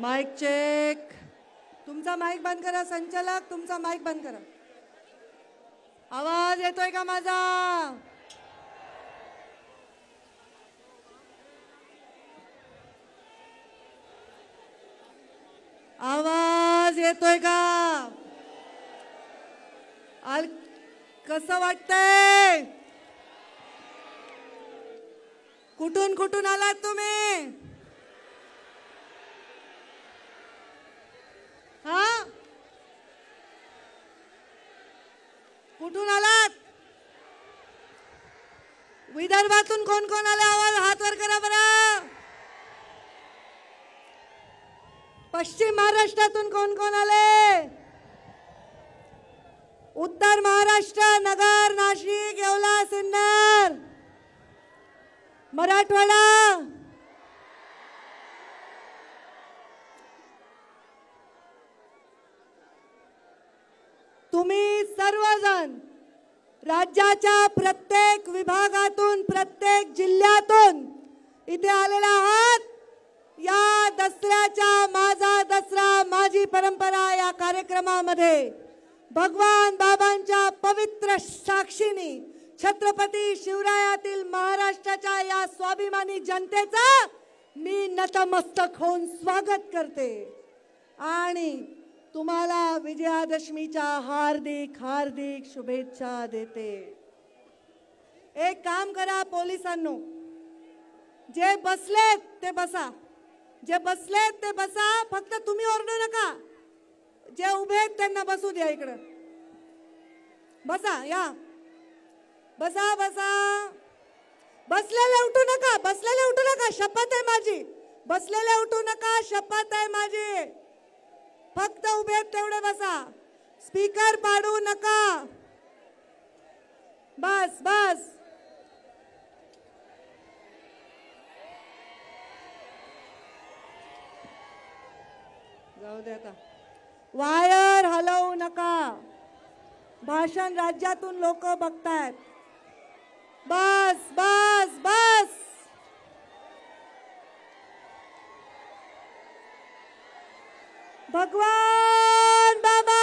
Mic check तुमचा mic बंद करा संचालक तुमचा माईक बंद करा आवाज येतोय का माझा आवाज येतोय का आल कस वाटतंय कुठून कुठून आलात तुम्ही हा कुठून आलात विदर्भातून कोण कोण आले आवाज हात वर करा बरा पश्चिम महाराष्ट्रातून कोण कोण आले उत्तर महाराष्ट्र नगर नाशिक येवला सिन्नर मराठवाडा तुम्ही सर्वजण राज्याच्या प्रत्येक विभागातून प्रत्येक जिल्ह्यातून इथे आलेला आहात या दसऱ्याच्या माझा दसरा माझी परंपरा या कार्यक्रमामध्ये भगवान बाबांच्या पवित्र साक्षीने छत्रपती शिवरायातील महाराष्ट्राच्या या स्वाभिमानी जनतेचा मी नतमस्तक होऊन स्वागत करते आणि तुम्हाला विजयादशमीच्या हार्दिक हार्दिक शुभेच्छा देते एक काम करा पोलिसांनो जे बसलेत ते बसा जे बसलेत ते बसा फक्त तुम्ही ओरडू नका जे उभे आहेत त्यांना बसू द्या इकडं बसा या बसा बसा बसलेले उठू नका बसलेले उठू नका शपथ आहे माझी बसलेले उठू नका शपथ आहे माझी फक्त उभे तेवढे बसा स्पीकर पाडू नका बस बस जाऊ द्या वायर हलवू नका भाषण राज्यातून लोक बघतायत बस बस बस ભગવાન બાબા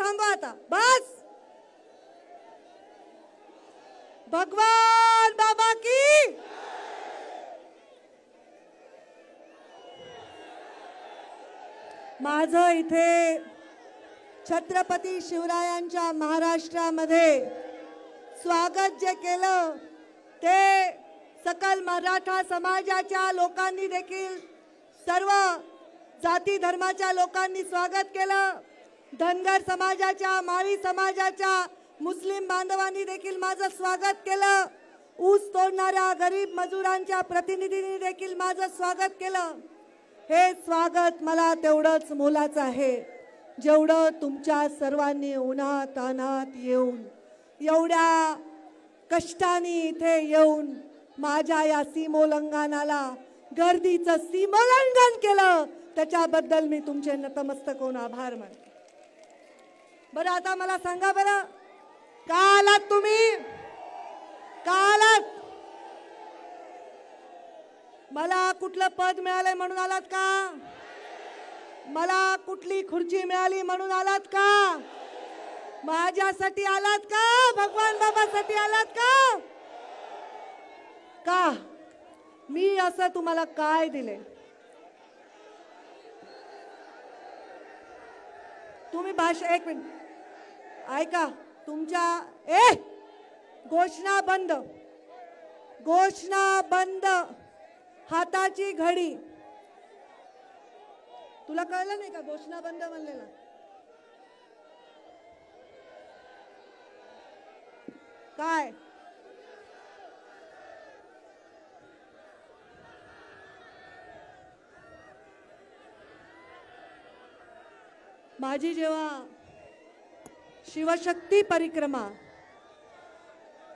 थांबा आता बस भगवान बाबा की माझं इथे छत्रपती शिवरायांच्या महाराष्ट्रामध्ये स्वागत जे केलं ते सकल मराठा समाजाच्या लोकांनी देखील सर्व जाती धर्माच्या लोकांनी स्वागत केलं धनगर समाजाच्या माळी समाजाच्या मुस्लिम बांधवांनी देखील माझं स्वागत केलं ऊस तोडणाऱ्या गरीब मजुरांच्या प्रतिनिधींनी देखील माझं स्वागत केलं हे स्वागत मला तेवढंच मोलाचं आहे जेवढं तुमच्या सर्वांनी उन्हा अनात येऊन एवढ्या कष्टाने इथे येऊन माझ्या या सीमोल्लंघनाला गर्दीचं सीमोल्लंघन केलं त्याच्याबद्दल मी तुमचे नतमस्तक होऊन आभार मानतो बरं आता मला सांगा बरं का आलात तुम्ही का आलात मला कुठलं पद मिळालंय म्हणून आलात का मला कुठली खुर्ची मिळाली म्हणून आलात का माझ्यासाठी आलात का भगवान बाबासाठी आलात का का मी असं तुम्हाला काय दिले तुम्ही भाषा एक मिनिट ऐका तुमच्या ए घोषणा बंद घोषणा बंद हाताची घडी तुला कळलं नाही का घोषणा बंद म्हणलेला काय माझी जेव्हा शिवशक्ती परिक्रमा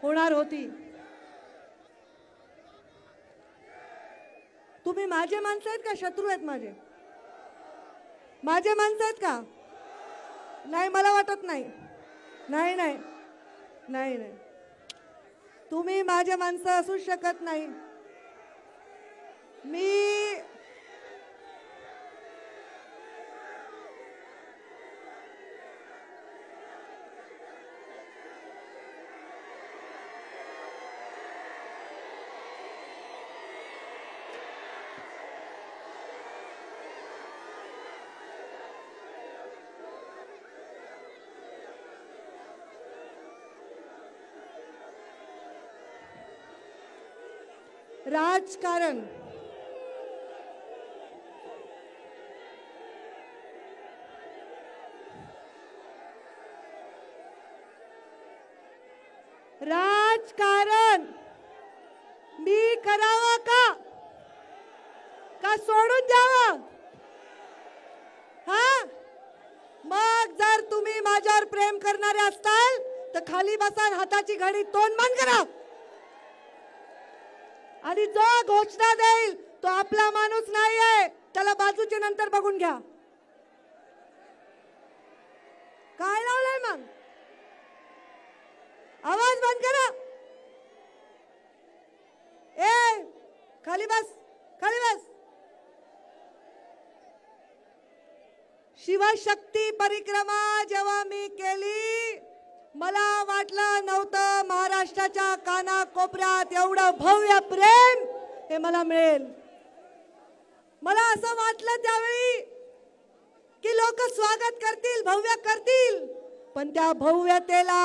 होणार होती तुम्ही माझे माणसं आहेत का शत्रू आहेत माझे माझे माणसं आहेत का नाही मला वाटत नाही नाही नाही नाही नाही तुम्ही माझे माणसं असूच शकत नाही मी राजकारण राजकारण मी करावा का का सोडून द्यावा हा मग जर तुम्ही माझ्यावर प्रेम करणारे असाल तर खाली बसाल हाताची घडी तोंड बंद करा आणि जो घोषणा देईल तो आपला माणूस नाही आहे त्याला बाजूचे नंतर बघून घ्या काय लावलंय मग आवाज बंद करा ए खाली बस खाली बस शिवशक्ती परिक्रमा जेव्हा मी केली मला वाटलं नव्हतं महाराष्ट्राच्या काना कोपऱ्यात एवढं भव्य प्रेम हे मला मिळेल मला असं वाटलं त्यावेळी की लोक स्वागत करतील भव्य करतील पण त्या भव्यतेला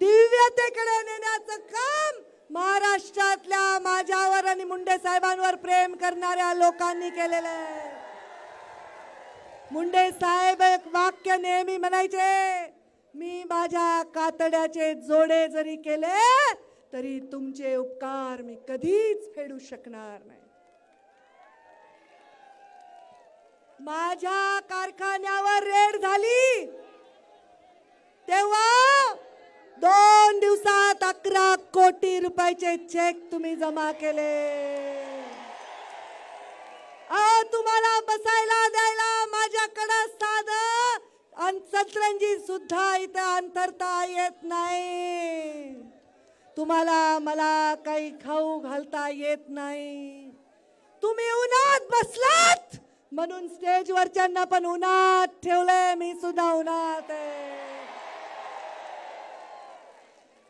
दिव्यतेकडे नेण्याचं काम महाराष्ट्रातल्या माझ्यावर आणि मुंडे साहेबांवर प्रेम करणाऱ्या लोकांनी केलेलं आहे मुंडे साहेब एक वाक्य नेहमी म्हणायचे मी माझ्या कातड्याचे जोडे जरी केले तरी तुमचे उपकार मी कधीच फेडू शकणार नाही माझ्या कारखान्यावर रेड झाली तेव्हा दोन दिवसात अकरा कोटी रुपयाचे चेक तुम्ही जमा केले तुम्हाला बसायला द्यायला माझ्याकडं साध आणि सतरंजी सुद्धा इथं अंतरता येत नाही तुम्हाला मला काही खाऊ घालता येत नाही तुम्ही उन्हात बसलात म्हणून स्टेजवरच्यांना पण उन्हात ठेवलंय मी सुद्धा उन्हात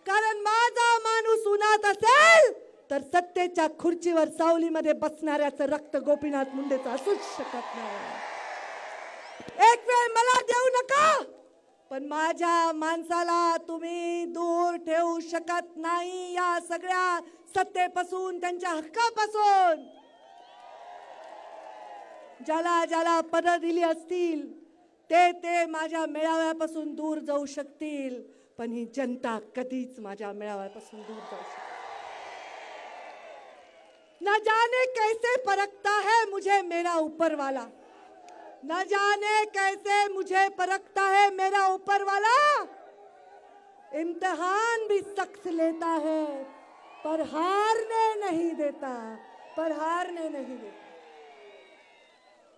कारण माझा माणूस उन्हात असेल तर सत्तेच्या खुर्चीवर सावलीमध्ये बसणाऱ्याचं रक्त गोपीनाथ मुंडेचं असूच शकत नाही पण माझ्या माणसाला तुम्ही दूर ठेवू शकत नाही या सगळ्या सत्तेपासून त्यांच्या हक्कापासून ज्याला ज्याला पद दिली असतील ते ते माझ्या मेळाव्यापासून दूर जाऊ शकतील पण ही जनता कधीच माझ्या मेळाव्यापासून दूर जाऊ शकते न जाने कैसे परखता है मुझे मेरा ऊपर वाला न जाने कैसे मुझे परखता है मेरा ऊपर वाला इम्तहान भी सख्त लेता है पर हारने नहीं देता पर हारने नहीं देता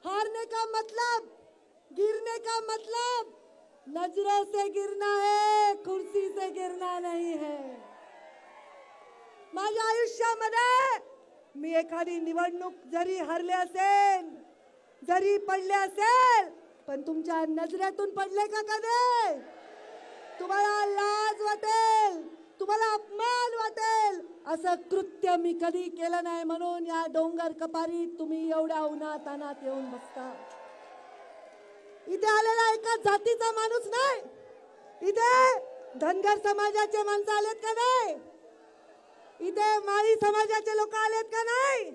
हारने का मतलब गिरने का मतलब नजरों से गिरना है कुर्सी से गिरना नहीं है माझ्या आयुष्यामध्ये मी एखादी निवडणूक जरी हरले असेल जरी पडले असेल पण तुमच्या नजरेतून पडले का कधी तुम्हाला लाज वाटेल तुम्हाला अपमान वाटेल असं कृत्य मी कधी केलं नाही म्हणून या डोंगर कपारी तुम्ही एवढ्या उन्हात अनात येऊन बसता इथे आलेला एका जातीचा माणूस नाही इथे धनगर समाजाचे माणसं आलेत का नाही इथे माळी समाजाचे लोक आलेत का नाही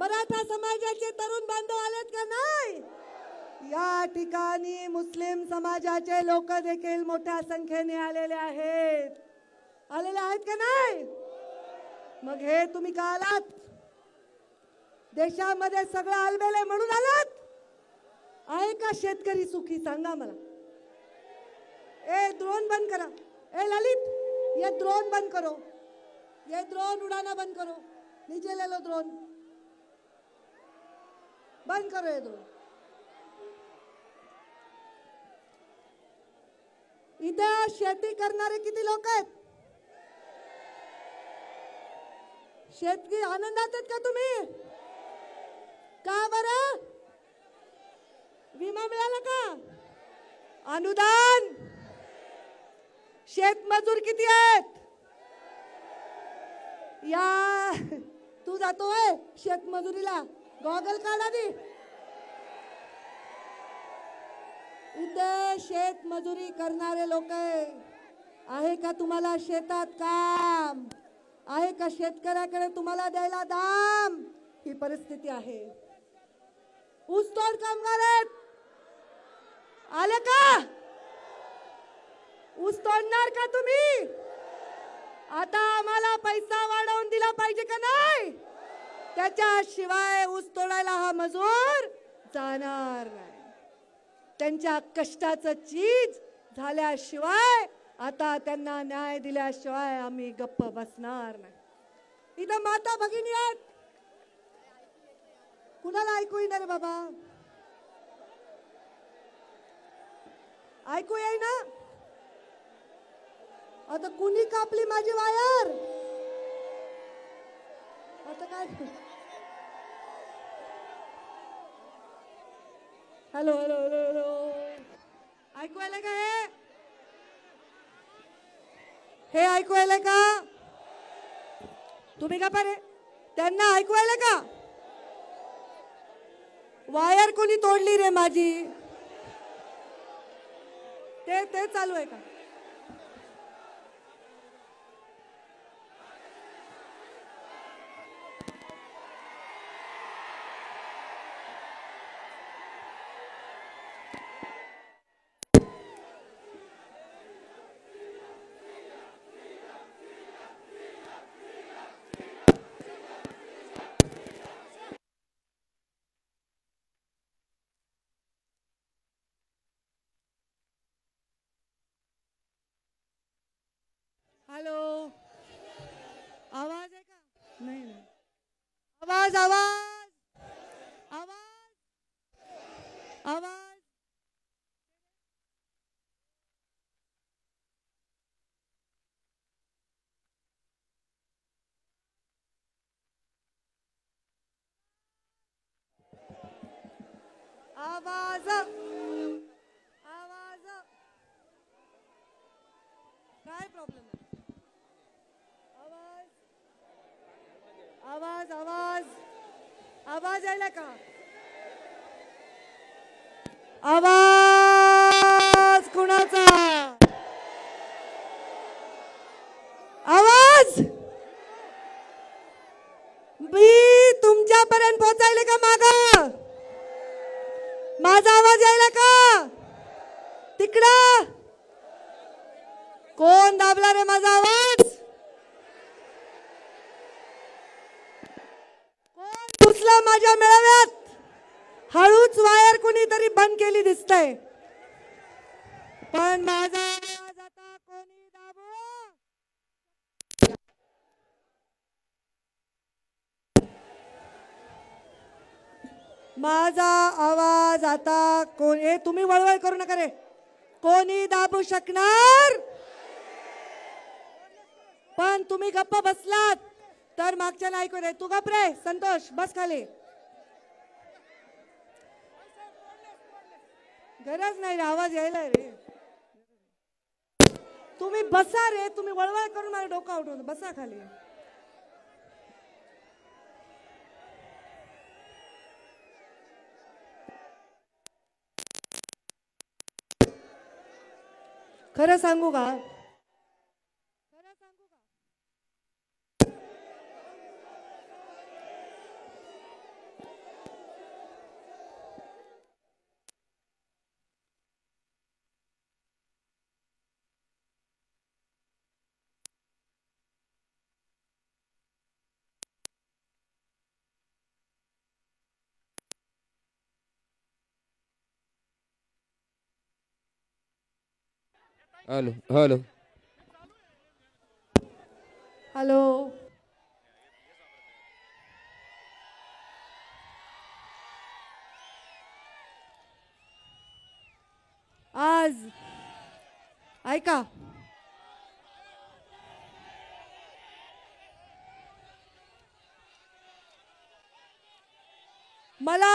मराठा समाजाचे तरुण बांधव आलेत का नाही या ठिकाणी मुस्लिम समाजाचे लोक देखील मोठ्या संख्येने आलेले आहेत आलेले आहेत का नाही मग हे तुम्ही का आलात देशामध्ये सगळं आलबेले म्हणून आलात आहे का शेतकरी सुखी सांगा मला ए द्रोण बंद करा ए ललित ये द्रोण बंद करो ये द्रोण उडाना बंद करो निजेलेलो द्रोण बंद करो ये दोन इथं शेती करणारे किती लोक आहेत शेतकी आनंदात आहेत का तुम्ही का बर हो? विमा मिळाला का अनुदान शेतमजूर किती आहेत या तू जातोय शेतमजुरीला गॉगल काढा दी इथे शेत मजुरी करणारे लोक आहे का तुम्हाला शेतात काम आहे का शेतकऱ्याकडे तुम्हाला द्यायला दाम ही परिस्थिती आहे ऊसतोड कामगार आहेत आले का ऊस तोडणार का तुम्ही आता आम्हाला पैसा वाढवून दिला पाहिजे का नाही त्याच्याशिवाय ऊस तोडायला हा मजूर जाणार नाही त्यांच्या कष्टाचं चीज झाल्याशिवाय आता त्यांना न्याय दिल्याशिवाय आम्ही गप्प बसणार नाही इथं माता भगिनी आहेत कुणाला ऐकू येणार बाबा ऐकू येई ना आता कुणी कापली माझी वायर आता काय हॅलो हॅलो हॅलो हॅलो ऐकू आलं का हे ऐकू आलं का तुम्ही का पारे त्यांना ऐकू आलं का वायर कोणी तोडली रे माझी ते ते चालू आहे का हॅलो आवाज आहे का नाही आवाज आवाज आवाज आवाज आवाज आवाज काय प्रॉब्लेम आहे आवाज आवाज आवाज यायला का आवाज माझ्या मेळाव्यात हळूच वायर कुणीतरी बंद केली दिसतय पण माझा माझा आवाज आता कोण हे तुम्ही वळवळ करू नका रे कोणी दाबू शकणार पण तुम्ही गप्प बसलात तर मागच्या ऐकू रे तू गप रे संतोष बस खाली गरज नाही रे आवाज यायला रे तुम्ही बसा रे तुम्ही वळवळ करून मला डोकं आउट बसा खाली खरं सांगू का हॅलो हॅलो हॅलो आज ऐका मला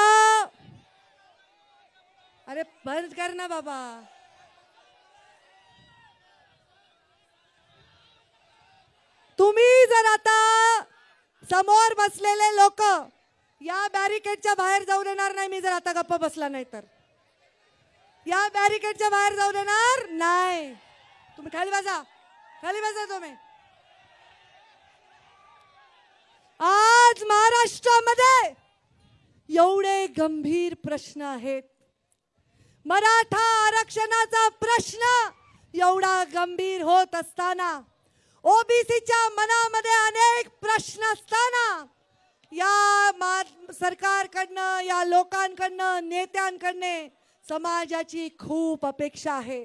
अरे बंद कर ना बाबा समोर बसलेले लोक या बॅरिकेडच्या बाहेर जाऊ देणार नाही मी जर आता गप्प बसला नाही तर या बॅरिकेडच्या बाहेर जाऊ देणार नाही तुम्ही खाली बसा खाली बसा तुम्ही आज महाराष्ट्रामध्ये एवढे गंभीर प्रश्न आहेत मराठा आरक्षणाचा प्रश्न एवढा गंभीर होत असताना ओबीसीच्या मनामध्ये अनेक प्रश्न असताना या मा सरकारकडनं या लोकांकडनं नेत्यांकडनं समाजाची खूप अपेक्षा आहे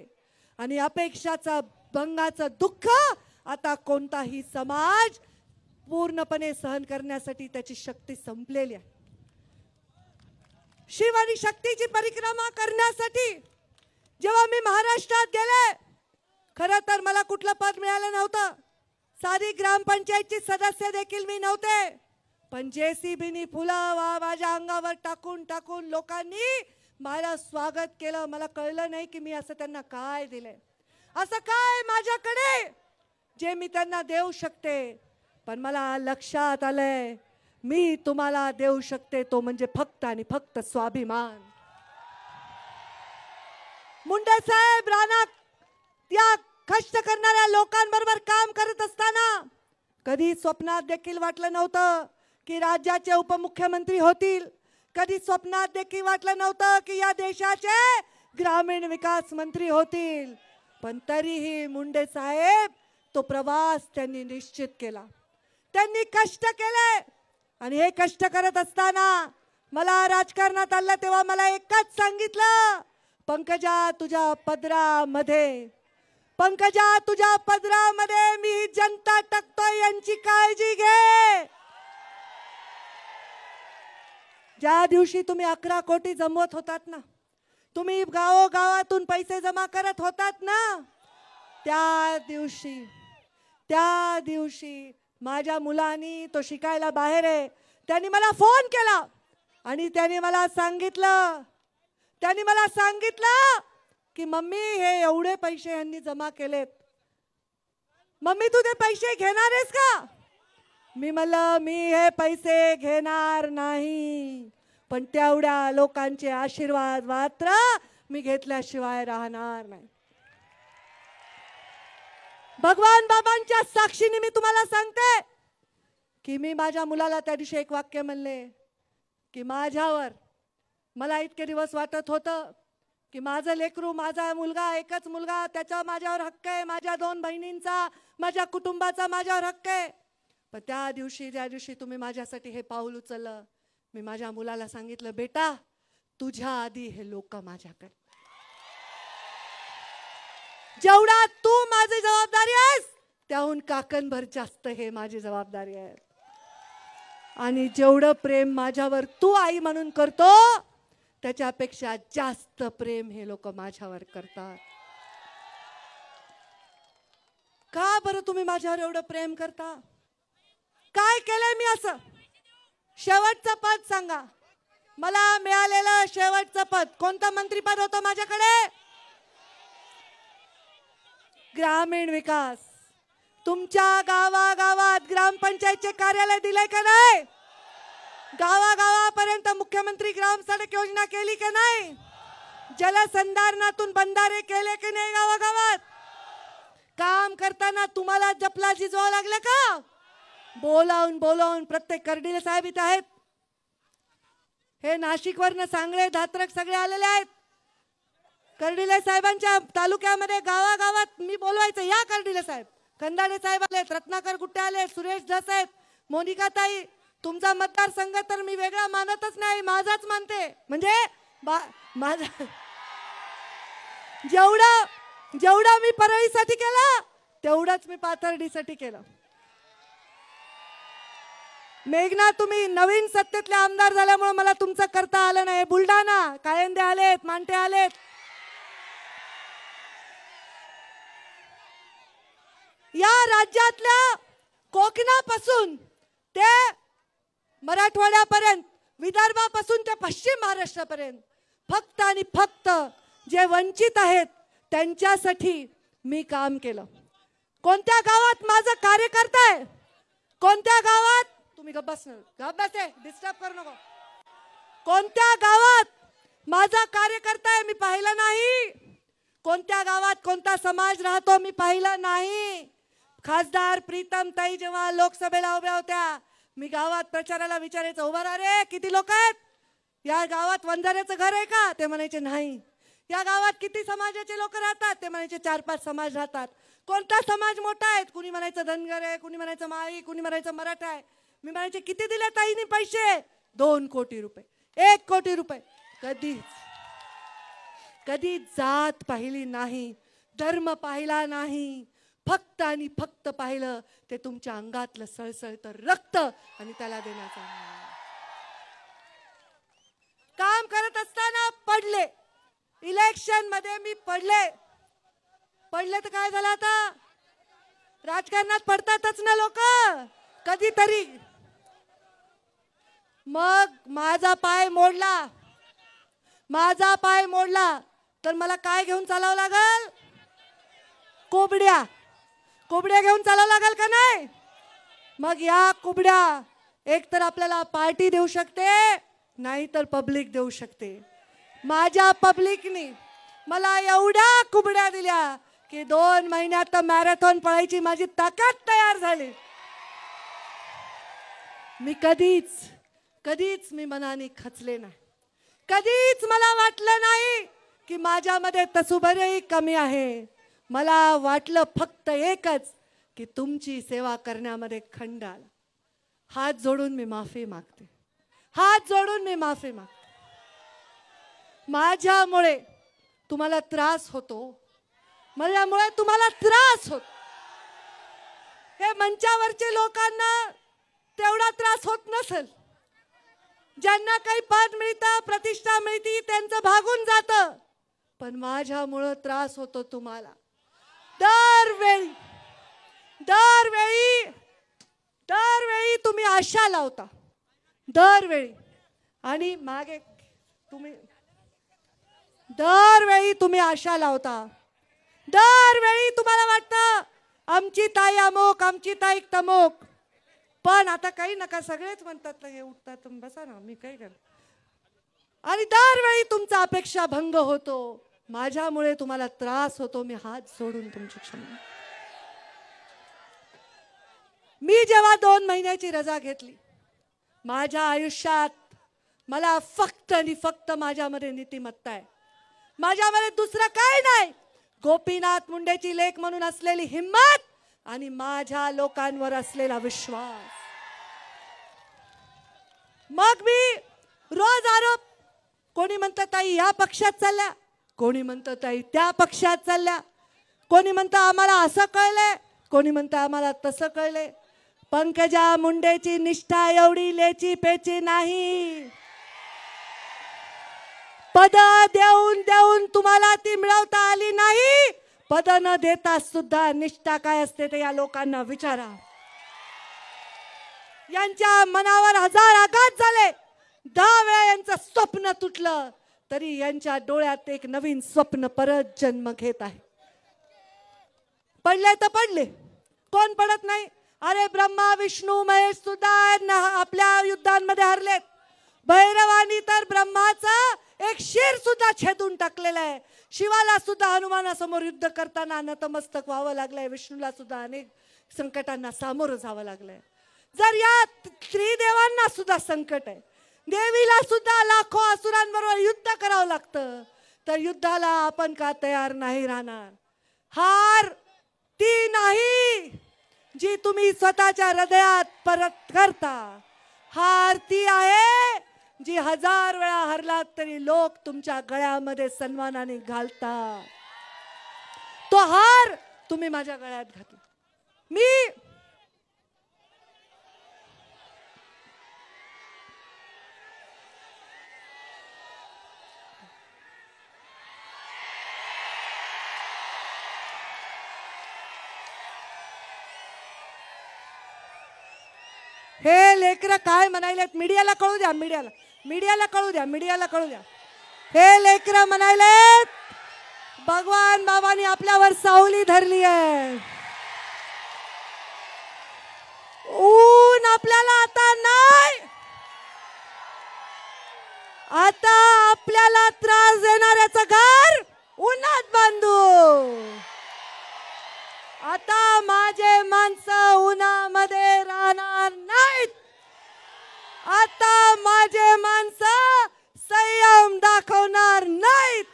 आणि अपेक्षाचा भंगाचं दुःख आता कोणताही समाज पूर्णपणे सहन करण्यासाठी त्याची शक्ती संपलेली आहे शिव आणि शक्तीची परिक्रमा करण्यासाठी जेव्हा मी महाराष्ट्रात गेले खरं तर मला कुठलं पद मिळालं नव्हतं साधी ग्रामपंचायतची सदस्य देखील मी नव्हते पण जेसीबीनी फुलं वा माझ्या अंगावर टाकून टाकून लोकांनी मला स्वागत केलं मला कळलं नाही की मी असं त्यांना काय दिले असं काय माझ्याकडे जे मी त्यांना देऊ शकते पण मला लक्षात आलंय मी तुम्हाला देऊ शकते तो म्हणजे फक्त आणि फक्त स्वाभिमान मुंडे साहेब राणा त्याग कष्ट करणाऱ्या लोकांबरोबर काम करत असताना कधी स्वप्नात देखील वाटलं नव्हतं की राज्याचे उपमुख्यमंत्री होतील कधी स्वप्नात देखील वाटलं नव्हतं की या देशाचे ग्रामीण विकास मंत्री होतील पण तरीही मुंडे साहेब तो प्रवास त्यांनी निश्चित केला त्यांनी कष्ट केले आणि हे कष्ट करत असताना मला राजकारणात आलं तेव्हा मला एकच सांगितलं पंकजा तुझ्या पदरामध्ये पंकजा तुझ्या पदरामध्ये मी जनता टकतोय यांची काळजी घे ज्या दिवशी तुम्ही अकरा कोटी जमवत होतात ना तुम्ही गावोगावातून पैसे जमा करत होतात ना त्या दिवशी त्या दिवशी माझ्या मुलांनी तो शिकायला बाहेर आहे त्यांनी मला फोन केला आणि त्यांनी मला सांगितलं त्यांनी मला सांगितलं की मम्मी हे एवढे पैसे यांनी जमा केलेत मम्मी तू ते पैसे घेणार आहेस का मी मला मी हे पैसे घेणार नाही पण तेवढ्या लोकांचे आशीर्वाद मात्र मी घेतल्याशिवाय राहणार नाही भगवान बाबांच्या साक्षीने मी तुम्हाला सांगते की मी माझ्या मुलाला त्या दिवशी एक वाक्य म्हणले की माझ्यावर मला इतके दिवस वाटत होतं की माझं लेकरू माझा मुलगा एकच मुलगा त्याचा माझ्यावर हक्क आहे माझ्या दोन बहिणींचा माझ्या कुटुंबाचा माझ्यावर हक्क आहे पण त्या दिवशी ज्या दिवशी तुम्ही माझ्यासाठी हे पाऊल उचललं मी माझ्या मुलाला सांगितलं बेटा तुझ्या आधी हे लोक माझ्याकडे जेवढा तू माझी जबाबदारी आहेस त्याहून काकणभर जास्त हे माझी जबाबदारी आहे आणि जेवढं प्रेम माझ्यावर तू आई म्हणून करतो त्याच्यापेक्षा जास्त प्रेम हे लोक माझ्यावर करतात का बरं तुम्ही माझ्यावर एवढं प्रेम करता काय केलंय मी असं शेवटचं पद सांगा मला मिळालेलं शेवटचं पद कोणतं मंत्रीपद होतं माझ्याकडे ग्रामीण विकास तुमच्या गावागावात ग्रामपंचायतचे कार्यालय दिलंय का नाही गावागावापर्यंत मुख्यमंत्री ग्राम सडक योजना केली की नाही जलसंधारणातून बंधारे केले की नाही गावागावात काम करताना तुम्हाला जपला जिजवा लागला का बोलावून बोलावून प्रत्येक कर्डिले साहेब इथे आहेत हे नाशिकवरनं सांगळे धात्रक सगळे आलेले आहेत कर्डिले साहेबांच्या तालुक्यामध्ये गावागावात मी बोलवायचं या कर्डिले साहेब कंदाडे साहेब आले रत्नाकर गुट्टे आले सुरेश धस आहेत मोनिका ताई तुमचा मतदारसंघ तर मी वेगळा मानतच नाही माझाच मानते म्हणजे जेवढं जेवढं मी परळीसाठी केलं तेवढाच मी पाथर्डीसाठी केलं मेघना तुम्ही नवीन सत्तेतले आमदार झाल्यामुळे मला तुमचं करता आलं नाही बुलढाणा कायंदे आलेत मांटे आलेत या राज्यातल्या कोकणापासून ते मराठवाड्यापर्यंत विदर्भापासून ते पश्चिम महाराष्ट्रापर्यंत फक्त आणि फक्त जे वंचित आहेत त्यांच्यासाठी मी काम केलं कोणत्या गावात माझं कार्यकर्ता आहे कोणत्या गावात तुम्ही गब्बास गब्बास आहे डिस्टर्ब करू नको कोणत्या गावात माझा कार्यकर्ता आहे मी पाहिला नाही कोणत्या गावात कोणता समाज राहतो मी पाहिला नाही खासदार प्रीतम ताई जेव्हा लोकसभेला उभ्या होत्या मी गावात प्रचाराला विचारायचं उभा रे किती लोक आहेत या गावात वंधाऱ्याचं घर आहे का ते म्हणायचे नाही या गावात किती समाजाचे लोक राहतात ते म्हणायचे चार पाच समाज राहतात कोणता समाज मोठा आहे कुणी म्हणायचं धनगर आहे कुणी म्हणायचं माळी कुणी म्हणायचं मराठा आहे मी म्हणायचे किती दिले ताईने पैसे दोन कोटी रुपये एक कोटी रुपये कधी कधी जात पाहिली नाही धर्म पाहिला नाही फक्त आणि फक्त पाहिलं ते तुमच्या अंगातलं सळसळ तर रक्त आणि त्याला देण्याचा काम करत असताना पडले इलेक्शन मध्ये मी पडले पडले तर काय झालं आता राजकारणात पडतातच ना लोक कधीतरी मग माझा पाय मोडला माझा पाय मोडला तर मला काय घेऊन चालावं लागल कोबड्या कुबड्या घेऊन चालावं लागेल का नाही मग या कुबड्या एक तर आपल्याला पार्टी देऊ शकते नाहीतर पब्लिक देऊ शकते माझ्या पब्लिकनी मला एवढ्या कुबड्या दिल्या की दोन महिन्यात मॅरेथॉन पळायची माझी ताकद तयार झाली मी कधीच कधीच मी मनाने खचले नाही कधीच मला वाटलं नाही की माझ्यामध्ये तसुभरही कमी आहे मला वाटलं फक्त एकच की तुमची सेवा करण्यामध्ये खंड आला हात जोडून मी माफी मागते हात जोडून मी माफी मागते माझ्यामुळे तुम्हाला त्रास होतो माझ्यामुळे तुम्हाला त्रास होतो हे मंचावरचे लोकांना तेवढा त्रास होत नसेल ज्यांना काही पद मिळतं प्रतिष्ठा मिळती त्यांचं भागून जातं पण माझ्यामुळं त्रास होतो तुम्हाला दरवेळी दरवेळी दरवेळी तुम्ही आशा लावता दरवेळी आणि मागे तुम्ही दरवेळी तुम्ही आशा लावता दरवेळी तुम्हाला वाटतं आमची ताई अमोक आमची ताई तमोक पण आता काही नका सगळेच म्हणतात हे उठतात बसा ना मी काही कर आणि दरवेळी तुमचा अपेक्षा भंग होतो माझ्यामुळे तुम्हाला त्रास होतो मी हात सोडून तुमची क्षमा मी जेव्हा दोन महिन्याची रजा घेतली माझ्या आयुष्यात मला फक्त आणि फक्त माझ्यामध्ये नीतिमत्ता आहे माझ्यामध्ये दुसरं काय नाही गोपीनाथ मुंडेची लेख म्हणून असलेली हिंमत आणि माझ्या लोकांवर असलेला विश्वास मग मी रोज आरोप कोणी म्हणतात ताई या पक्षात चालल्या कोणी म्हणतं ताई त्या पक्षात चालल्या कोणी म्हणतं आम्हाला असं कळलंय कोणी म्हणतं आम्हाला तसं कळलंय पंकजा मुंडेची निष्ठा एवढी लेची पेची नाही पद देऊन देऊन तुम्हाला ती मिळवता आली नाही पद न देता सुद्धा निष्ठा काय असते ते या लोकांना विचारा यांच्या मनावर हजार आघात झाले दहा वेळा यांचं स्वप्न तुटलं तरी यांच्या डोळ्यात एक नवीन स्वप्न परत जन्म घेत आहे पडले तर पडले कोण पडत नाही अरे ब्रह्मा विष्णू महेश सुद्धा आपल्या युद्धांमध्ये हरलेत भैरवानी तर ब्रह्माचा एक शेर सुद्धा छेदून टाकलेला आहे शिवाला सुद्धा हनुमानासमोर युद्ध करताना नतमस्तक व्हावं लागलंय विष्णूला सुद्धा अनेक संकटांना सामोरं जावं लागलंय जर या त्रिदेवांना सुद्धा संकट आहे देवीला सुद्धा लाखो असुरांबरोबर युद्ध करावं लागतं तर युद्धाला आपण का तयार नाही राहणार हार ती नाही जी तुम्ही स्वतःच्या हृदयात परत करता हार ती आहे जी हजार वेळा हरलात तरी लोक तुमच्या गळ्यामध्ये सन्मानाने घालता तो हार तुम्ही माझ्या गळ्यात घातला मी हे लेकर काय म्हणायलेत मीडियाला कळू द्या मीडियाला मीडियाला कळू द्या मीडियाला कळू द्या हे लेकर म्हणायलेत भगवान बाबांनी आपल्यावर सावली धरली आहे ऊन आपल्याला आता नाही आता आपल्याला त्रास देणाऱ्याचं घर उन्हात बांधू आता माझे माणसं उन्हामध्ये राहणार नाहीत आता माझे माणसं संयम दाखवणार नाहीत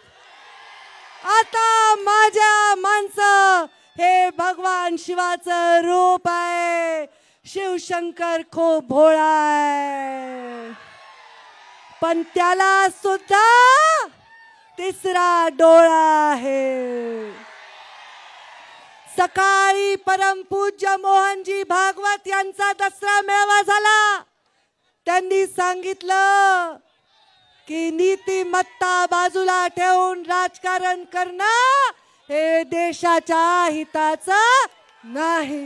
आता माझ्या माणसं हे भगवान शिवाचं रूप आहे शिवशंकर खूप भोळा आहे पण त्याला सुद्धा तिसरा डोळा आहे सकाळी परमपूज्य मोहनजी भागवत यांचा दसरा मेळावा झाला त्यांनी सांगितलं की नीतिमत्ता बाजूला ठेवून राजकारण करणं हे देशाच्या हिताचं नाही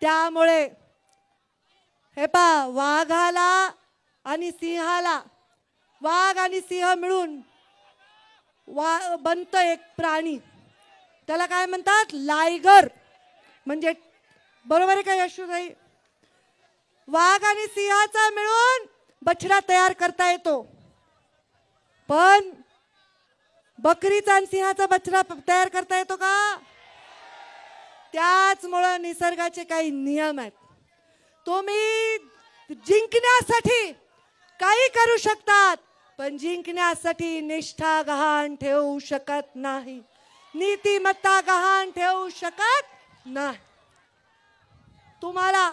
त्यामुळे हे पा वाघाला आणि सिंहाला वाघ आणि सिंह मिळून वा बनतं एक प्राणी त्याला काय म्हणतात लायगर म्हणजे बरोबर आहे का यशोदाई वाघ आणि सिंहाचा मिळून बछडा तयार करता येतो पण बकरीचा आणि सिंहाचा बछडा तयार करता येतो का त्याचमुळं निसर्गाचे काही नियम आहेत तुम्ही जिंकण्यासाठी काही करू शकतात पण जिंकण्यासाठी निष्ठा गहाण ठेवू शकत नाही नीतिमत्ता गहाण ठेवू शकत नाही तुम्हाला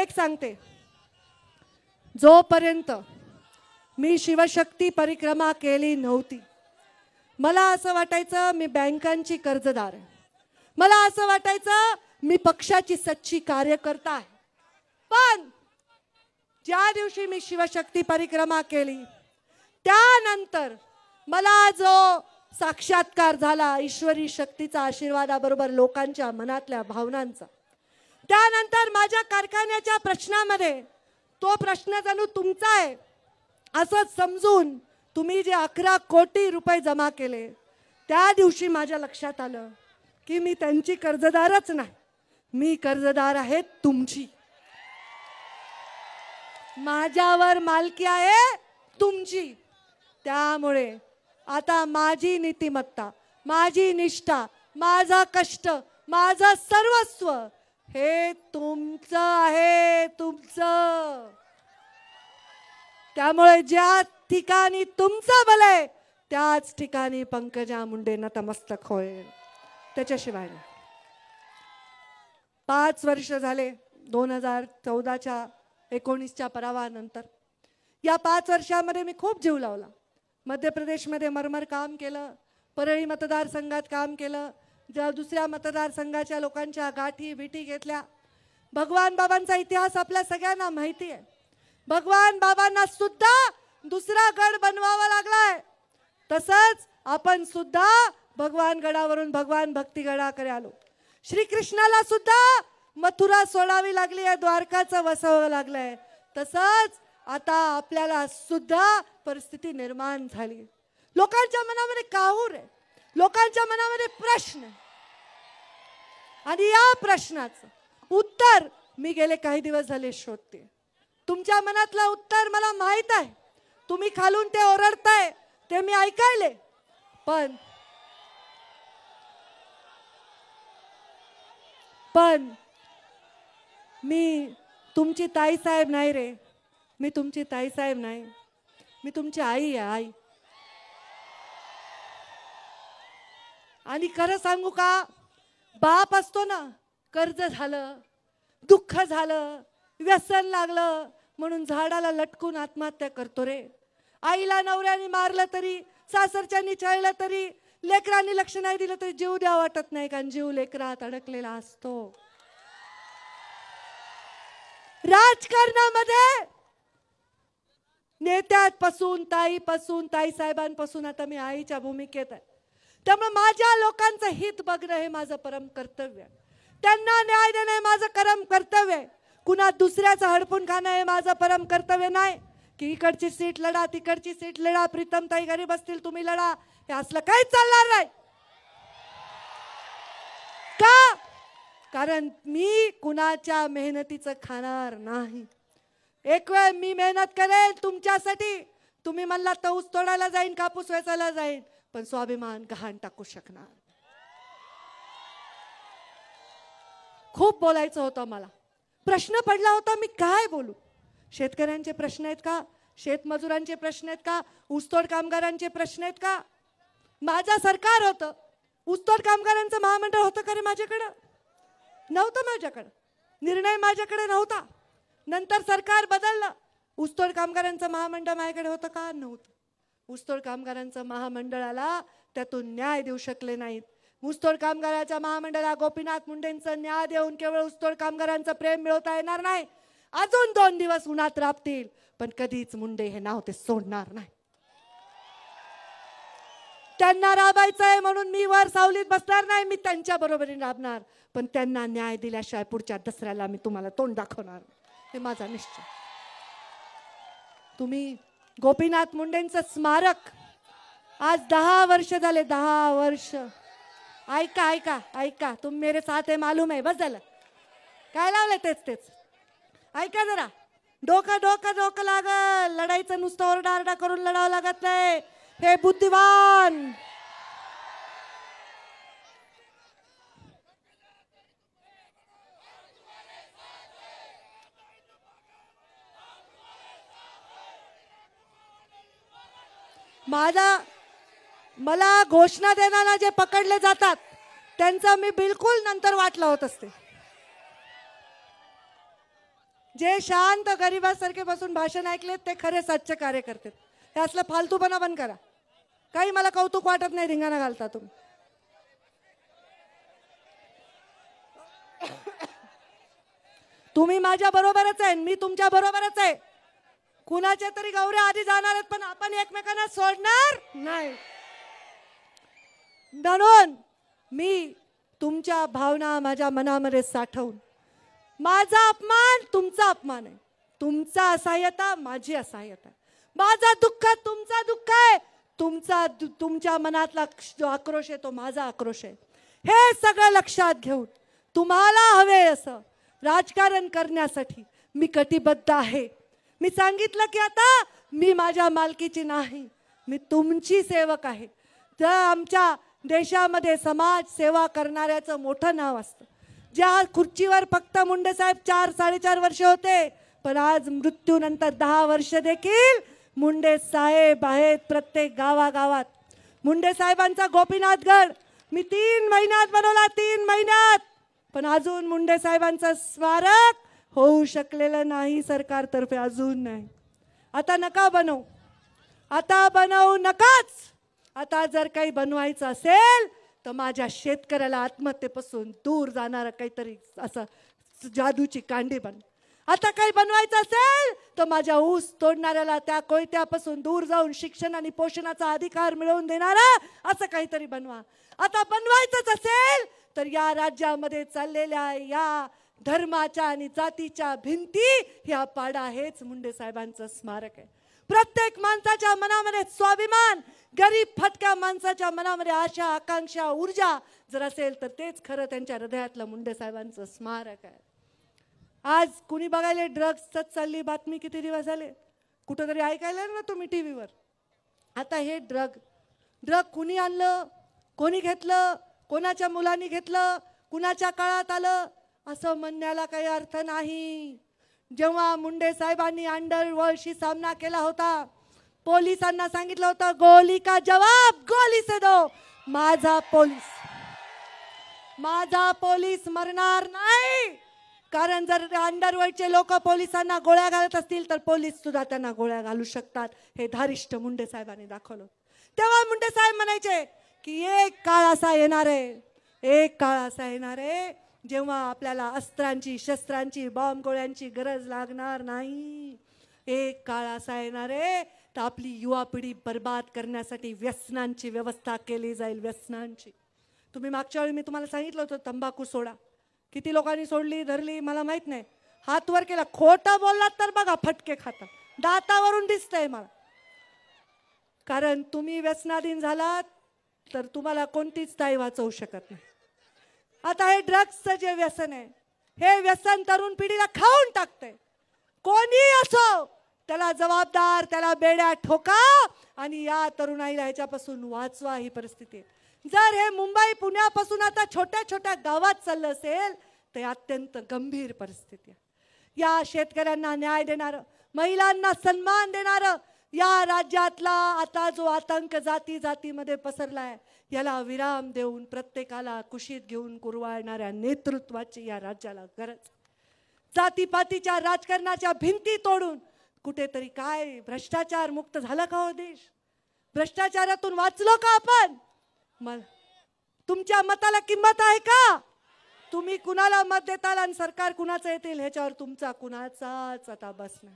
एक सांगते जोपर्यंत मी शिवशक्ती परिक्रमा केली नव्हती मला असं वाटायचं मी बँकांची कर्जदार आहे मला असं वाटायचं मी पक्षाची सच्ची कार्यकर्ता आहे पण ज्या दिवशी मी शिवशक्ती परिक्रमा केली त्यानंतर मला जो साक्षात्कार झाला ईश्वरी शक्तीचा आशीर्वादाबरोबर लोकांच्या मनातल्या भावनांचा त्यानंतर माझ्या कारखान्याच्या प्रश्नामध्ये तो प्रश्न जणू तुमचा आहे असं समजून तुम्ही जे अकरा कोटी रुपये जमा केले त्या दिवशी माझ्या लक्षात आलं की मी त्यांची कर्जदारच नाही मी कर्जदार आहे तुमची माझ्यावर मालकी आहे तुमची त्यामुळे आता माझी नीतिमत्ता माझी निष्ठा माझा कष्ट माझा सर्वस्व हे तुमचं आहे तुमचं त्यामुळे ज्या ठिकाणी तुमचं बल आहे त्याच ठिकाणी पंकजा मुंडे नतमस्तक होय त्याच्याशिवाय पाच वर्ष झाले दोन हजार चौदाच्या एकोणीसच्या परावानंतर या पाच वर्षामध्ये मी खूप जीव लावला मध्य प्रदेशमध्ये मरमर काम केलं परळी मतदारसंघात काम केलं ज्या दुसऱ्या मतदारसंघाच्या लोकांच्या गाठी विटी घेतल्या भगवान बाबांचा इतिहास आपल्या सगळ्यांना माहिती आहे भगवान बाबांना सुद्धा दुसरा गड बनवावा लागलाय तसंच आपण सुद्धा भगवान गडावरून भगवान भक्ती गडाकडे आलो श्रीकृष्णाला सुद्धा मथुरा सोडावी लागली आहे द्वारकाचं वसावं लागलंय तसंच आता आपल्याला सुद्धा परिस्थिती निर्माण झाली लोकांच्या मनामध्ये काहूर आहे लोकांच्या मनामध्ये प्रश्न आणि या प्रश्नाचं उत्तर मी गेले काही दिवस झाले शोधते तुमच्या मनातलं उत्तर मला माहीत आहे तुम्ही खालून ते ओरडताय ते मी ऐकायले पण पण मी तुमची ताईसाहेब नाही रे मी तुमची ताईसाहेब नाही मी तुमची आई आहे आई आणि खरं सांगू का बाप असतो ना कर्ज झालं दुःख झालं व्यसन लागलं म्हणून झाडाला लटकून आत्महत्या करतो रे आईला नवऱ्याने मारलं तरी सासरच्यांनी निछळलं तरी लेकरांनी लक्ष नाही दिलं तरी जीव द्या वाटत नाही कारण जीव लेकरात अडकलेला असतो राजकारणामध्ये नेत्यापासून ताईपासून साहेबांपासून आता मी आईच्या भूमिकेत आहे त्यामुळे माझ्या लोकांचं हित बघणं हे माझं परम कर्तव्य त्यांना न्याय देणं हे माझं करम कर्तव्य आहे कुणा दुसऱ्याचं हडपून खाणं हे माझं परम कर्तव्य नाही की इकडची सीट लढा तिकडची सीट लढा प्रीतम ताई घरी बसतील तुम्ही लढा हे असलं काहीच चालणार नाही का कारण मी कुणाच्या मेहनतीचं खाणार नाही एक वेळ मी मेहनत करेन तुमच्यासाठी तुम्ही मला तऊस तोडायला जाईन कापूस वेचायला जाईन पण स्वाभिमान घाण टाकू शकणार खूप बोलायचं होतं मला प्रश्न पडला होता मी काय बोलू शेतकऱ्यांचे प्रश्न आहेत का शेतमजुरांचे प्रश्न आहेत का ऊसतोड कामगारांचे प्रश्न आहेत का माझा सरकार होतं ऊसतोड कामगारांचं महामंडळ होतं का रे माझ्याकडं नव्हतं माझ्याकडं निर्णय माझ्याकडे नव्हता नंतर सरकार बदललं ऊसतोड कामगारांचं महामंडळ माझ्याकडे होतं का नव्हतं ऊसतोड कामगारांचं महामंडळाला त्यातून न्याय देऊ शकले नाहीत ऊसतोड कामगाराच्या महामंडळाला गोपीनाथ मुंडेंचं न्याय देऊन केवळ ऊसतोड कामगारांचं प्रेम मिळवता येणार नाही अजून दोन दिवस उन्हात राबतील पण कधीच मुंडे हे नाव ते सोडणार नाही त्यांना राबायचंय म्हणून मी वर सावलीत बसणार नाही मी त्यांच्या बरोबरीने राबणार पण त्यांना न्याय दिल्याशिवाय पुढच्या दसऱ्याला मी तुम्हाला तोंड दाखवणार हे माझा निश्चय तुम्ही गोपीनाथ मुंडेंचं स्मारक आज दहा वर्ष झाले दहा वर्ष ऐका ऐका ऐका तुम्ही मेरे साथ आहे मालूम आहे बस झालं काय लावलं तेच तेच ऐका जरा डोकं डोकं डोकं लागल लढाईचं नुसतं ओरडा ओरडा करून लढावं लागत नाही हे बुद्धिवान माझा मला घोषणा देणारा जे पकडले जातात त्यांचा मी बिलकुल नंतर वाट लावत असते जे शांत गरिबासारखे बसून भाषण ऐकलेत ते खरे सच्चे कार्य करतात हे फालतू फालतूपणा पण करा काही मला कौतुक वाटत नाही रिंगाणा घालता तुम्ही तुम्ही माझ्या बरोबरच आहे मी तुमच्या बरोबरच आहे कुणाच्या तरी गौऱ्या आधी जाणार आहेत पण आपण एकमेकांना सोडणार नाही म्हणून मी तुमच्या भावना माझ्या मनामध्ये साठवून माझा अपमान तुमचा अपमान आहे तुमचा असहायता माझी असहायता माझा दुःख तुमचा दुःख आहे तुमचा तुमच्या मनातला जो आक्रोश आहे तो माझा आक्रोश आहे हे सगळं लक्षात घेऊन तुम्हाला हवे असं राजकारण करण्यासाठी मी कटिबद्ध आहे मी सांगितलं की आता मी माझ्या मालकीची नाही मी तुमची सेवक आहे तर आमच्या देशामध्ये समाज सेवा करणाऱ्याचं मोठं नाव असतं ज्या खुर्चीवर फक्त मुंडे साहेब चार साडेचार वर्ष होते पण आज मृत्यूनंतर दहा वर्ष देखील मुंडे साहेब आहेत प्रत्येक गावागावात मुंडे साहेबांचा गोपीनाथगड मी तीन महिन्यात बनवला तीन महिन्यात पण अजून मुंडे साहेबांचा स्मारक होऊ शकलेलं नाही सरकारतर्फे अजून नाही आता नका बनवू आता बनवू नकाच आता जर काही बनवायचं असेल तर माझ्या शेतकऱ्याला आत्महत्येपासून दूर जाणार काहीतरी असं जादूची कांडी बन आता काही बनवायचं असेल तर माझ्या ऊस तोडणाऱ्याला त्या कोयत्यापासून दूर जाऊन शिक्षण आणि पोषणाचा अधिकार मिळवून देणारा असं काहीतरी बनवा आता बनवायचंच असेल तर या राज्यामध्ये चाललेल्या या धर्माच्या आणि जातीच्या भिंती ह्या पाडा हेच मुंडे साहेबांचं स्मारक आहे प्रत्येक माणसाच्या मनामध्ये स्वाभिमान गरीब फटक्या माणसाच्या मनामध्ये आशा आकांक्षा ऊर्जा जर असेल तर तेच खरं त्यांच्या हृदयातलं मुंडे साहेबांचं स्मारक आहे आज कुणी बघायला सच चालली बातमी किती दिवस झाले कुठंतरी ऐकायला ना तुम्ही टी व्हीवर आता हे ड्रग ड्रग कुणी आणलं कोणी घेतलं कोणाच्या मुलांनी घेतलं कुणाच्या काळात आलं असं म्हणण्याला काही अर्थ नाही जेव्हा मुंडे साहेबांनी अंडरवर्ल्डशी सामना केला होता पोलिसांना सांगितलं होतं गोली का जवाब गोली से दो माझा पोलीस माझा पोलीस मरणार नाही कारण जर अंडरवर्ल्डचे लोक पोलिसांना गोळ्या घालत असतील तर पोलीस सुद्धा त्यांना गोळ्या घालू शकतात हे धारिष्ट मुंडे साहेबांनी दाखवलं तेव्हा मुंडे साहेब म्हणायचे की एक काळ असा येणार आहे एक काळ असा येणार आहे जेव्हा आपल्याला अस्त्रांची शस्त्रांची बॉम्ब गोळ्यांची गरज लागणार नाही एक काळ असा येणार आहे तर आपली युवा पिढी बर्बाद करण्यासाठी व्यसनांची व्यवस्था केली जाईल व्यसनांची तुम्ही मागच्या वेळी मी तुम्हाला सांगितलं होतं तंबाखू सोडा किती लोकांनी सोडली धरली मला माहित नाही हात वर केला खोटं बोललात तर बघा फटके खातात दातावरून दिसतंय मला कारण तुम्ही व्यसनाधीन झालात तर तुम्हाला कोणतीच ताई वाचवू शकत नाही आता हे ड्रग्सचं जे व्यसन आहे हे व्यसन तरुण पिढीला खाऊन टाकते कोणी असो त्याला जबाबदार त्याला बेड्या ठोका आणि या तरुणाईला ह्याच्यापासून वाचवा ही परिस्थिती जर हे मुंबई पुण्यापासून आता छोट्या छोट्या गावात चाललं असेल तर अत्यंत गंभीर परिस्थिती या शेतकऱ्यांना न्याय देणारं महिलांना सन्मान देणारं या राज्यातला आता जो आतंक जाती जातीमध्ये पसरला आहे याला विराम देऊन प्रत्येकाला कुशीत घेऊन कुरवाळणाऱ्या नेतृत्वाची या राज्याला गरज जातीपातीच्या राजकारणाच्या भिंती तोडून कुठेतरी काय भ्रष्टाचार मुक्त झाला का हो देश भ्रष्टाचारातून वाचलो का आपण तुमच्या मताला किंमत आहे का तुम्ही कुणाला मत देताल आणि सरकार कुणाचं येतील ह्याच्यावर तुमचा कुणाचाच आता बसणार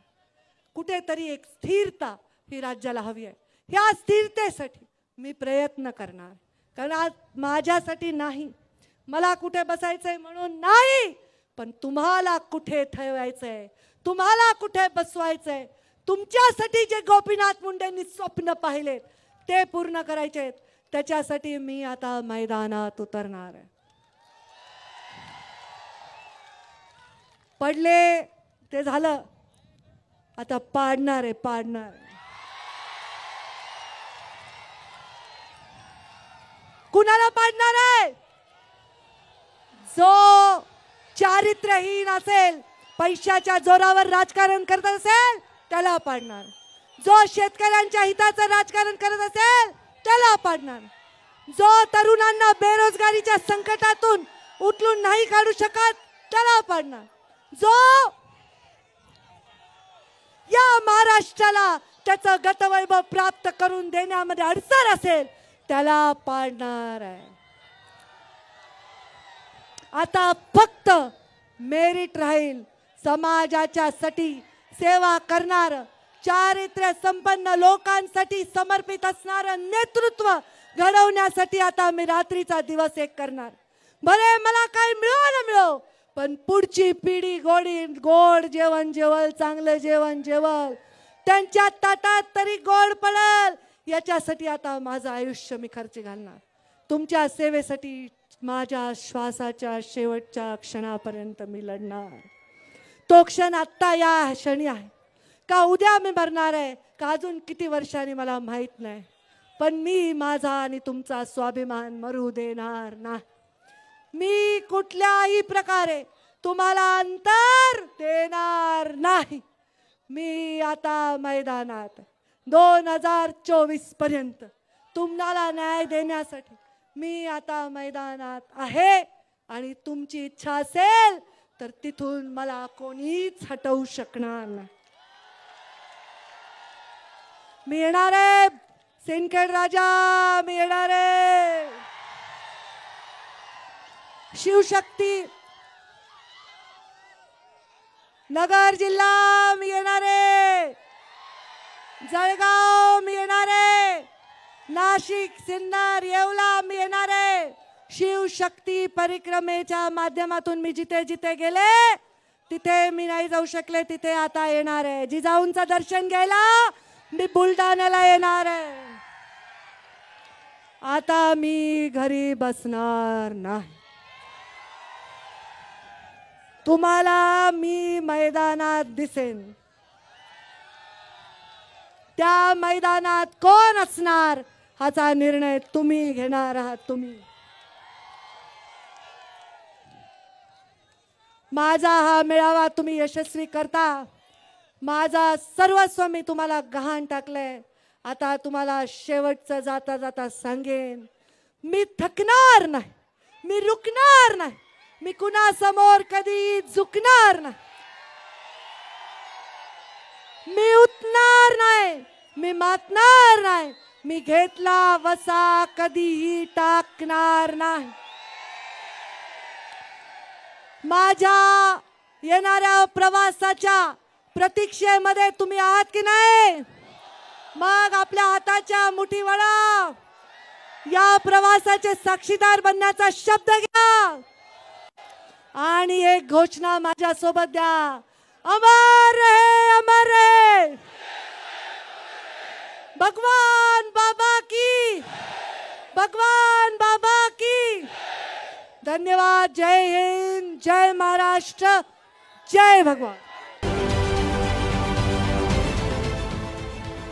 कुठेतरी एक स्थिरता ही राज्याला हवी आहे ह्या स्थिरतेसाठी मी प्रयत्न करणार कारण आज माझ्यासाठी नाही मला कुठे बसायचंय म्हणून नाही पण तुम्हाला कुठे ठेवायचंय तुम्हाला कुठे बसवायचंय तुमच्यासाठी जे गोपीनाथ मुंडेंनी स्वप्न पाहिलेत ते पूर्ण करायचे आहेत त्याच्यासाठी मी आता मैदानात उतरणार आहे पडले ते झालं आता पाडणार आहे पाडणार कुणाला पाडणार आहे जो चारित्र्यहीन असेल पैशाच्या जोरावर राजकारण करत असेल त्याला पाडणार जो शेतकऱ्यांच्या हिताचं राजकारण करत असेल त्याला पाडणार जो तरुणांना बेरोजगारीच्या संकटातून उठलून नाही काढू शकत त्याला पाडणार जो या महाराष्ट्राला त्याचं गतवैभव प्राप्त करून देण्यामध्ये अडचण असेल त्याला पाडणार आहे आता फक्त मेरिट राहील समाजाच्यासाठी सेवा करणार चारित्र्य संपन्न लोकांसाठी समर्पित असणार नेतृत्व घडवण्यासाठी आता मी रात्रीचा दिवस एक करणार बरे मला काही मिळो ना मिळो पण पुढची पिढी गोडी गोड जेवण जेवल चांगलं जेवण जेवल त्यांच्या ताटात तरी गोड पडल याच्यासाठी आता माझं आयुष्य मी खर्च घालणार तुमच्या सेवेसाठी माझ्या श्वासाच्या शेवटच्या क्षणापर्यंत मी लढणार तो क्षण आत्ता या क्षणी आहे का उद्या मी मरणार आहे का अजून किती वर्षांनी मला माहीत नाही पण मी माझा आणि तुमचा स्वाभिमान मरू देणार नाही मी कुठल्याही प्रकारे तुम्हाला अंतर देणार नाही मी आता मैदानात दोन हजार चोवीस पर्यंत तुम्हाला न्याय देण्यासाठी मी आता मैदानात आहे आणि तुमची इच्छा असेल तर तिथून मला कोणीच हटवू शकणार नाही मी येणार आहे सिंदखेड राजा मी येणार आहे शिवशक्ती नगर जिल्हा मी आहे जळगाव मी आहे नाशिक सिन्नर येवला मी येणार आहे शिवशक्ती परिक्रमेच्या माध्यमातून मी जिथे जिथे गेले तिथे मी नाही जाऊ शकले तिथे आता येणार आहे जिजाऊंच दर्शन घ्यायला मी बुलढाण्याला येणार आहे आता मी घरी बसणार नाही तुम्हाला मी मैदानात दिसेन त्या मैदानात कोण असणार हाचा निर्णय तुम्ही घेणार आहात तुम्ही माझा हा मेळावा तुम्ही यशस्वी करता माझा सर्वस्व मी तुम्हाला गहाण टाकलंय आता तुम्हाला शेवटचं जाता जाता सांगेन मी थकणार नाही मी रुकणार नाही मी कुणासमोर कधी झुकणार नाही मी उतणार नाही मी मातणार नाही मी घेतला वसा कधीही टाकणार नाही माझ्या येणाऱ्या प्रवासाच्या प्रतीक्षेमध्ये तुम्ही आहात की नाही मग आपल्या हाताच्या मुठी वळा या प्रवासाचे साक्षीदार बनण्याचा शब्द घ्या एक घोषणा माझ्यासोबत द्या अमर है अमर है भगवान बाबा की भगवान बाबा की धन्यवाद जय हिंद जय महाराष्ट्र जय भगवान